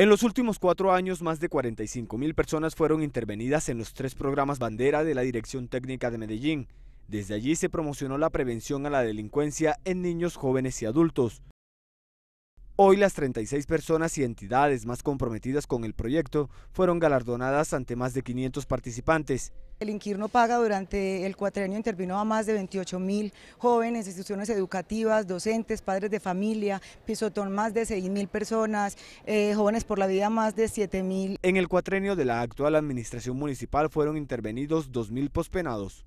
En los últimos cuatro años, más de 45 mil personas fueron intervenidas en los tres programas bandera de la Dirección Técnica de Medellín. Desde allí se promocionó la prevención a la delincuencia en niños, jóvenes y adultos. Hoy las 36 personas y entidades más comprometidas con el proyecto fueron galardonadas ante más de 500 participantes. El inquirno paga durante el cuatrenio intervino a más de 28 mil jóvenes, instituciones educativas, docentes, padres de familia, pisotón más de 6 mil personas, eh, jóvenes por la vida más de 7 mil. En el cuatrenio de la actual administración municipal fueron intervenidos 2 mil pospenados.